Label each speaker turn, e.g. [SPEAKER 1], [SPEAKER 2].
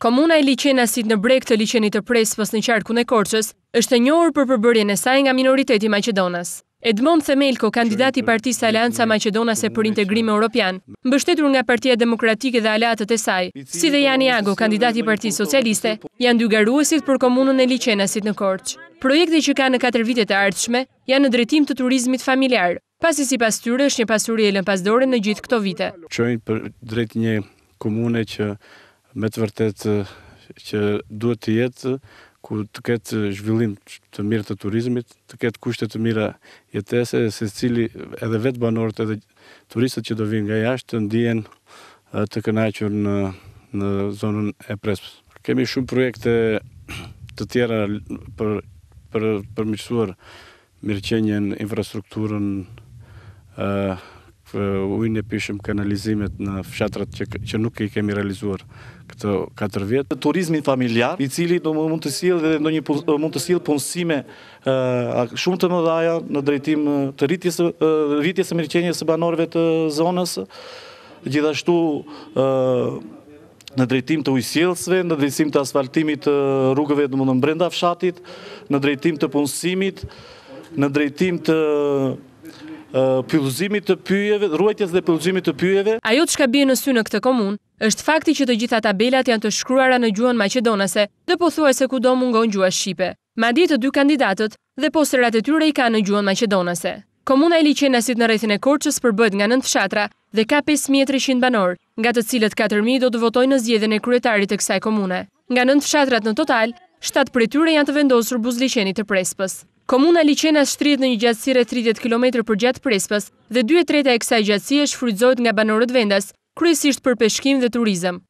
[SPEAKER 1] Komuna e liqenasit në breg të liqenit të presë pës në qarkun e korqës, është njohur për përbërjen e saj nga minoriteti Macedonas. Edmond Themelko, kandidati partisë Alianca Macedonase për integrim e Europian, mbështetur nga partia demokratike dhe alatët e saj, si dhe Jani Ago, kandidati partisë socialiste, janë dy garuesit për komunën e liqenasit në korqë. Projekte që ka në 4 vitet e ardhshme janë në drejtim të turizmit familjar, pasi si pas tyre është një pasurielën pasdore në gjithë këto vite.
[SPEAKER 2] Qojnë për drejt një komune që me të vërtet që duhet të jetë ku të ketë zhvillim të mirë të turizmit, të ketë kushtet të mira jetese, se cili edhe vetë banorët edhe turistët që do vinë nga jashtë të ndijen të kënaqur në, në zonën e presës. Kemi shumë projekte të tjera për, për, për miqësuar mirëqenjen, infrastrukturën, ujnë e pishëm kanalizimet në fshatrat që, që nuk i kemi realizuar këto 4 vjetë. Turizmi familjar, i cili do më mund të silë dhe do një po, mund të silë
[SPEAKER 3] punësime shumë të mëdhaja në drejtim të rritjes, rritjes e mirqenjes së banorve të zonës, gjithashtu në drejtim të ujësielsve, në drejtim të asfaltimit të rrugëve dhe më në fshatit, në drejtim të punësimit, në drejtim të pëllëzimit të pyjeve, ruajtjes dhe pëllëzimit të pyjeve.
[SPEAKER 1] Ajo të shkabinë në sy në këtë komun, është fakti që të gjitha tabelat janë të shkruara në gjuhën Macedonase dhe po thuaj se ku do mungon gjua Shqipe. Ma di të dy kandidatët dhe po e tyre i ka në gjuhën Macedonase. Komuna e Liqenasit në rrethin e Korçës përbëhet nga 9 fshatra dhe ka 5300 banor, nga të cilët 4000 do të votojnë në zgjedhjen e kryetarit të kësaj komune. Nga 9 fshatrat në total, 7 prej tyre janë të vendosur buzëliqenit të Prespës. Komuna Liqena shtrit në një gjatsire 30 km për gjatë prespës dhe 2 e 3 e kësaj gjatsi shfrydzojt nga banorët vendas, kryesisht për peshkim dhe turizem.